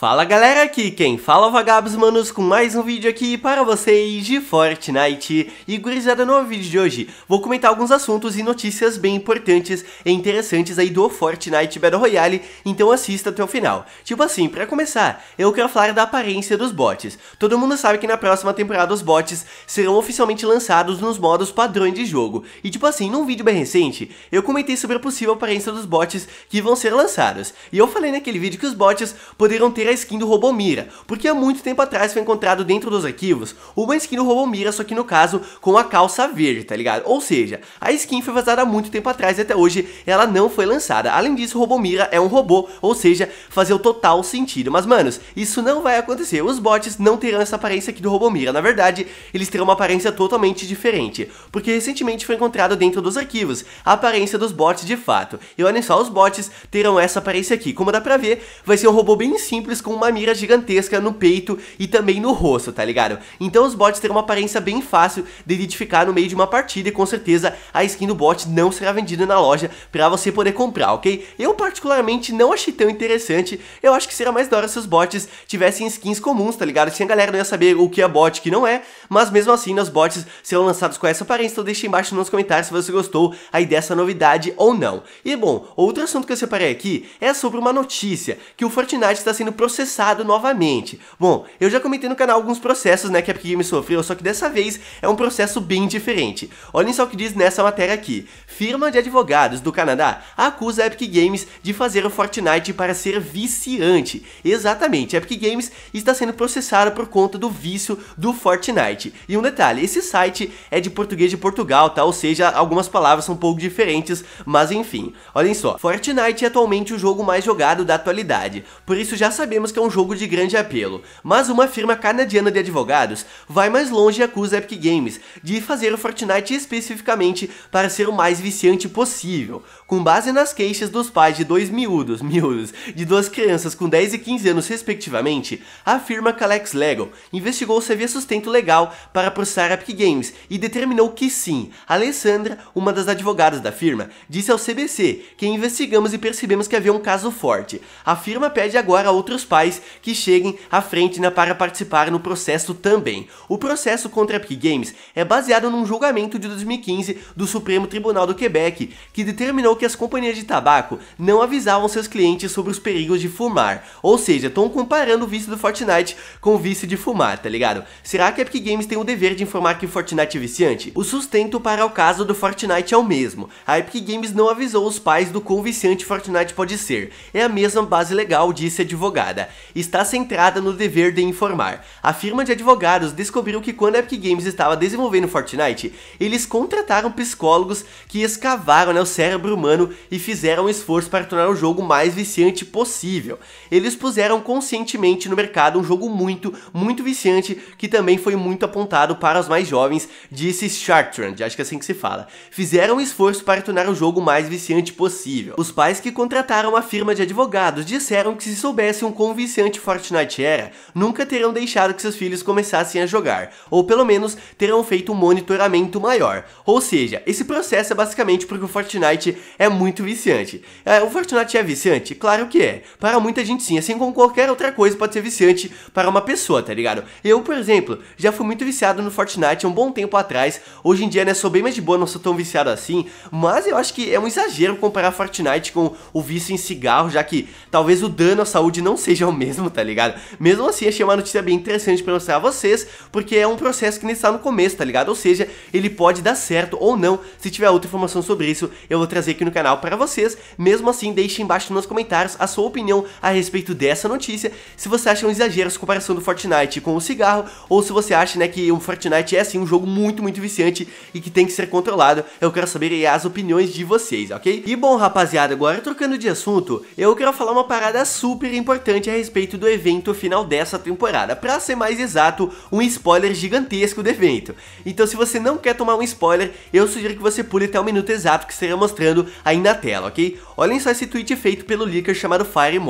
Fala galera, aqui quem fala é Vagabos Manos com mais um vídeo aqui para vocês de Fortnite E gurizada, no vídeo de hoje vou comentar alguns assuntos e notícias bem importantes e interessantes aí do Fortnite Battle Royale Então assista até o final Tipo assim, para começar, eu quero falar da aparência dos bots Todo mundo sabe que na próxima temporada os bots serão oficialmente lançados nos modos padrões de jogo E tipo assim, num vídeo bem recente, eu comentei sobre a possível aparência dos bots que vão ser lançados E eu falei naquele vídeo que os bots poderão ter a skin do Robomira, porque há muito tempo atrás foi encontrado dentro dos arquivos uma skin do Robomira, só que no caso com a calça verde, tá ligado? Ou seja, a skin foi vazada há muito tempo atrás e até hoje ela não foi lançada. Além disso, o Robomira é um robô, ou seja, fazia o total sentido. Mas, manos, isso não vai acontecer. Os bots não terão essa aparência aqui do Robomira. Na verdade, eles terão uma aparência totalmente diferente, porque recentemente foi encontrado dentro dos arquivos a aparência dos bots de fato. E olhem só, os bots terão essa aparência aqui. Como dá pra ver, vai ser um robô bem simples, bots com uma mira gigantesca no peito e também no rosto, tá ligado? Então os bots terão uma aparência bem fácil de identificar no meio de uma partida e com certeza a skin do bot não será vendida na loja pra você poder comprar, ok? Eu particularmente não achei tão interessante, eu acho que seria mais da hora se os bots tivessem skins comuns, tá ligado? Assim a galera não ia saber o que é bot e o que não é, mas mesmo assim os bots serão lançados com essa aparência, então deixa embaixo nos comentários se você gostou aí dessa novidade ou não. E bom, outro assunto que eu separei aqui é sobre uma notícia que o Fortnite está sendo processado novamente. Bom, eu já comentei no canal alguns processos, né, que a Epic Games sofreu, só que dessa vez é um processo bem diferente. Olhem só o que diz nessa matéria aqui. Firma de advogados do Canadá acusa a Epic Games de fazer o Fortnite para ser viciante. Exatamente, a Epic Games está sendo processada por conta do vício do Fortnite. E um detalhe, esse site é de português de Portugal, tá? Ou seja, algumas palavras são um pouco diferentes, mas enfim. Olhem só, Fortnite é atualmente o jogo mais jogado da atualidade. Por isso já sabemos sabemos que é um jogo de grande apelo, mas uma firma canadiana de advogados vai mais longe e acusa Epic Games de fazer o Fortnite especificamente para ser o mais viciante possível, com base nas queixas dos pais de dois miúdos, miúdos, de duas crianças com 10 e 15 anos respectivamente, a firma Calex Legal investigou se havia sustento legal para processar Epic Games e determinou que sim. Alessandra, uma das advogadas da firma, disse ao CBC que investigamos e percebemos que havia um caso forte. A firma pede agora outros seus pais que cheguem à frente né, para participar no processo também. O processo contra a Epic Games é baseado num julgamento de 2015 do Supremo Tribunal do Quebec, que determinou que as companhias de tabaco não avisavam seus clientes sobre os perigos de fumar. Ou seja, estão comparando o vício do Fortnite com o vício de fumar, tá ligado? Será que a Epic Games tem o dever de informar que Fortnite é viciante? O sustento para o caso do Fortnite é o mesmo. A Epic Games não avisou os pais do quão viciante Fortnite pode ser. É a mesma base legal, disse advogado advogada, está centrada no dever de informar. A firma de advogados descobriu que quando a Epic Games estava desenvolvendo Fortnite, eles contrataram psicólogos que escavaram né, o cérebro humano e fizeram um esforço para tornar o jogo mais viciante possível. Eles puseram conscientemente no mercado um jogo muito, muito viciante que também foi muito apontado para os mais jovens, disse Chartrand, acho que é assim que se fala. Fizeram um esforço para tornar o jogo mais viciante possível. Os pais que contrataram a firma de advogados disseram que se soubessem um quão viciante Fortnite era, nunca terão deixado que seus filhos começassem a jogar, ou pelo menos terão feito um monitoramento maior. Ou seja, esse processo é basicamente porque o Fortnite é muito viciante. É, o Fortnite é viciante? Claro que é. Para muita gente sim, assim como qualquer outra coisa pode ser viciante para uma pessoa, tá ligado? Eu, por exemplo, já fui muito viciado no Fortnite há um bom tempo atrás, hoje em dia, né, sou bem mais de boa, não sou tão viciado assim, mas eu acho que é um exagero comparar Fortnite com o vício em cigarro, já que talvez o dano à saúde não seja seja o mesmo, tá ligado? Mesmo assim, achei uma notícia bem interessante pra mostrar a vocês, porque é um processo que nem está no começo, tá ligado? Ou seja, ele pode dar certo ou não. Se tiver outra informação sobre isso, eu vou trazer aqui no canal para vocês. Mesmo assim, deixe embaixo nos comentários a sua opinião a respeito dessa notícia, se você acha um exagero a comparação do Fortnite com o cigarro, ou se você acha, né, que o Fortnite é, assim, um jogo muito, muito viciante e que tem que ser controlado. Eu quero saber as opiniões de vocês, ok? E bom, rapaziada, agora trocando de assunto, eu quero falar uma parada super importante é a respeito do evento final dessa temporada, para ser mais exato, um spoiler gigantesco do evento. Então se você não quer tomar um spoiler, eu sugiro que você pule até o minuto exato que estará mostrando aí na tela, ok? Olhem só esse tweet feito pelo leaker chamado Fire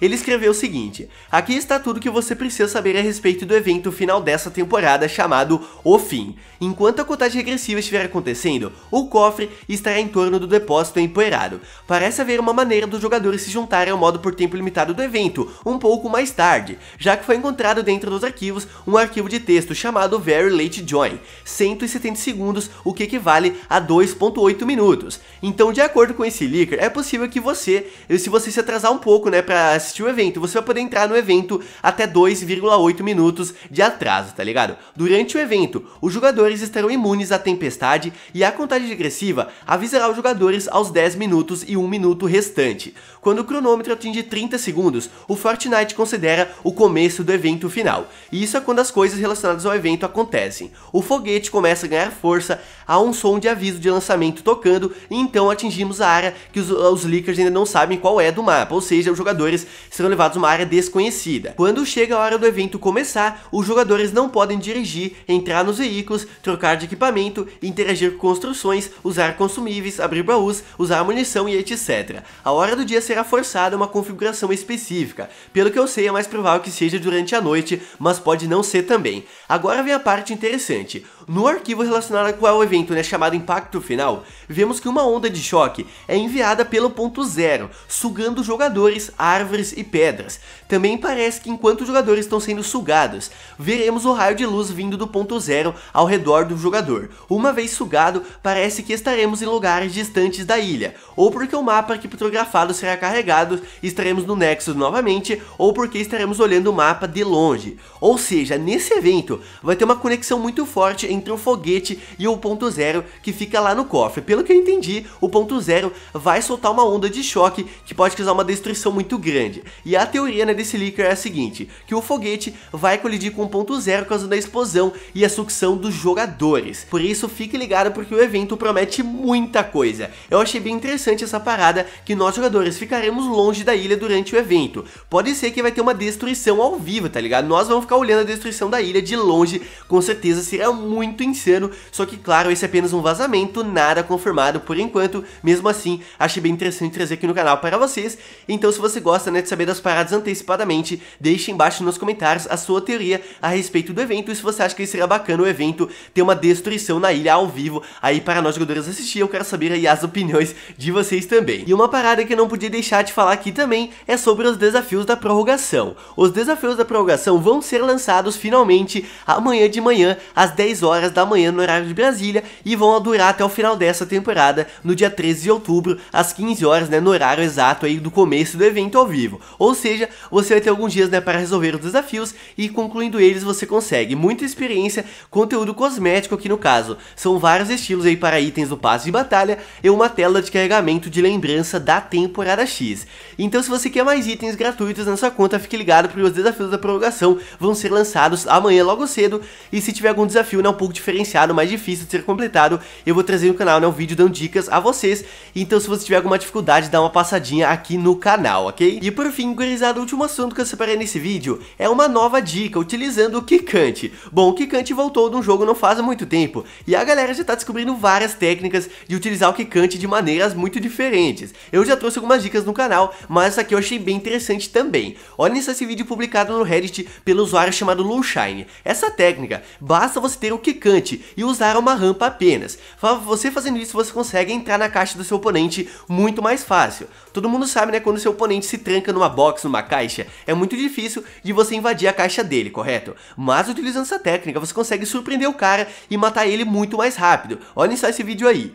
Ele escreveu o seguinte, aqui está tudo que você precisa saber a respeito do evento final dessa temporada chamado O Fim. Enquanto a contagem regressiva estiver acontecendo, o cofre estará em torno do depósito empoeirado. Parece haver uma maneira dos jogadores se juntarem ao modo por tempo limitado do evento, um pouco mais tarde, já que foi encontrado dentro dos arquivos um arquivo de texto chamado Very Late Join, 170 segundos, o que equivale a 2.8 minutos. Então, de acordo com esse leaker, é possível que você, se você se atrasar um pouco, né, para assistir o evento, você vai poder entrar no evento até 2,8 minutos de atraso, tá ligado? Durante o evento, os jogadores estarão imunes à tempestade e a contagem regressiva avisará os jogadores aos 10 minutos e 1 minuto restante. Quando o cronômetro atinge 30 segundos, o Fortnite considera o começo do evento final, e isso é quando as coisas relacionadas ao evento acontecem. O foguete começa a ganhar força, há um som de aviso de lançamento tocando, e então atingimos a área que os, os leakers ainda não sabem qual é do mapa, ou seja, os jogadores serão levados a uma área desconhecida. Quando chega a hora do evento começar, os jogadores não podem dirigir, entrar nos veículos, trocar de equipamento, interagir com construções, usar consumíveis, abrir baús, usar munição e etc. A hora do dia será forçada a uma configuração específica, pelo que eu sei, é mais provável que seja durante a noite, mas pode não ser também. Agora vem a parte interessante. No arquivo relacionado ao evento, né, chamado Impacto Final, vemos que uma onda de choque é enviada pelo ponto zero, sugando jogadores, árvores e pedras. Também parece que enquanto os jogadores estão sendo sugados, veremos o raio de luz vindo do ponto zero ao redor do jogador. Uma vez sugado, parece que estaremos em lugares distantes da ilha, ou porque o mapa criptografado será carregado, estaremos no Nexus novamente, ou porque estaremos olhando o mapa de longe. Ou seja, nesse evento, vai ter uma conexão muito forte entre o foguete e o ponto zero que fica lá no cofre. Pelo que eu entendi, o ponto zero vai soltar uma onda de choque que pode causar uma destruição muito grande. E a teoria né, desse leaker é a seguinte, que o foguete vai colidir com o ponto zero causando a explosão e a sucção dos jogadores. Por isso, fique ligado porque o evento promete muita coisa. Eu achei bem interessante essa parada que nós jogadores ficaremos longe da ilha durante o evento. Pode ser que vai ter uma destruição ao vivo, tá ligado? Nós vamos ficar olhando a destruição da ilha de longe, com certeza será muito muito insano, só que claro, esse é apenas um vazamento, nada confirmado por enquanto, mesmo assim, achei bem interessante trazer aqui no canal para vocês, então se você gosta né, de saber das paradas antecipadamente, deixe embaixo nos comentários a sua teoria a respeito do evento e se você acha que seria bacana o evento ter uma destruição na ilha ao vivo aí para nós jogadores assistir, eu quero saber aí as opiniões de vocês também. E uma parada que eu não podia deixar de falar aqui também é sobre os desafios da prorrogação. Os desafios da prorrogação vão ser lançados finalmente amanhã de manhã às 10 horas horas da manhã no horário de Brasília e vão durar até o final dessa temporada, no dia 13 de outubro, às 15 horas, né, no horário exato aí do começo do evento ao vivo. Ou seja, você vai ter alguns dias, né, para resolver os desafios e concluindo eles você consegue muita experiência, conteúdo cosmético aqui no caso. São vários estilos aí para itens do passe de batalha e uma tela de carregamento de lembrança da temporada X. Então se você quer mais itens gratuitos na sua conta, fique ligado porque os desafios da prorrogação vão ser lançados amanhã logo cedo e se tiver algum desafio, não né, pouco diferenciado, mais difícil de ser completado, eu vou trazer no canal, né, um vídeo dando dicas a vocês, então se você tiver alguma dificuldade, dá uma passadinha aqui no canal, ok? E por fim, gurizada, o último assunto que eu separei nesse vídeo é uma nova dica, utilizando o Kikante. Bom, o Kikante voltou de um jogo não faz muito tempo, e a galera já tá descobrindo várias técnicas de utilizar o Kikante de maneiras muito diferentes. Eu já trouxe algumas dicas no canal, mas essa aqui eu achei bem interessante também. olha esse vídeo publicado no Reddit pelo usuário chamado Lushine. Essa técnica, basta você ter o Kikante insignificante e usar uma rampa apenas. Você fazendo isso, você consegue entrar na caixa do seu oponente muito mais fácil. Todo mundo sabe, né, quando seu oponente se tranca numa box, numa caixa, é muito difícil de você invadir a caixa dele, correto? Mas utilizando essa técnica, você consegue surpreender o cara e matar ele muito mais rápido. Olhem só esse vídeo aí.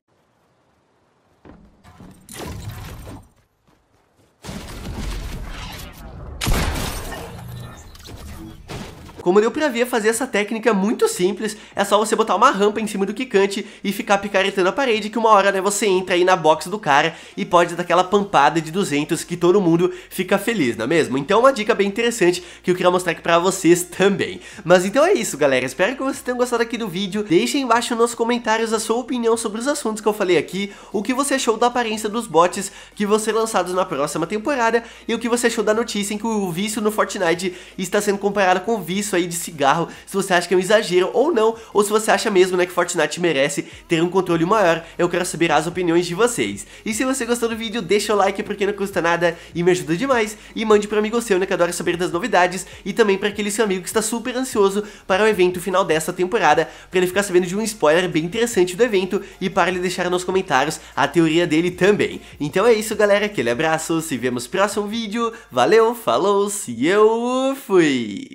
Como deu pra ver, fazer essa técnica é muito simples, é só você botar uma rampa em cima do quicante e ficar picaretando a parede que uma hora né, você entra aí na box do cara e pode dar aquela pampada de 200 que todo mundo fica feliz, não é mesmo? Então uma dica bem interessante que eu queria mostrar aqui pra vocês também. Mas então é isso, galera. Espero que vocês tenham gostado aqui do vídeo. Deixem embaixo nos comentários a sua opinião sobre os assuntos que eu falei aqui, o que você achou da aparência dos bots que vão ser lançados na próxima temporada e o que você achou da notícia em que o vício no Fortnite está sendo comparado com o vício aí de cigarro, se você acha que é um exagero ou não, ou se você acha mesmo né, que Fortnite merece ter um controle maior, eu quero saber as opiniões de vocês. E se você gostou do vídeo, deixa o like porque não custa nada e me ajuda demais, e mande para amigo seu né, que adora saber das novidades, e também para aquele seu amigo que está super ansioso para o evento final dessa temporada, para ele ficar sabendo de um spoiler bem interessante do evento e para ele deixar nos comentários a teoria dele também. Então é isso galera, aquele abraço, se vemos no próximo vídeo, valeu, falou, se eu fui!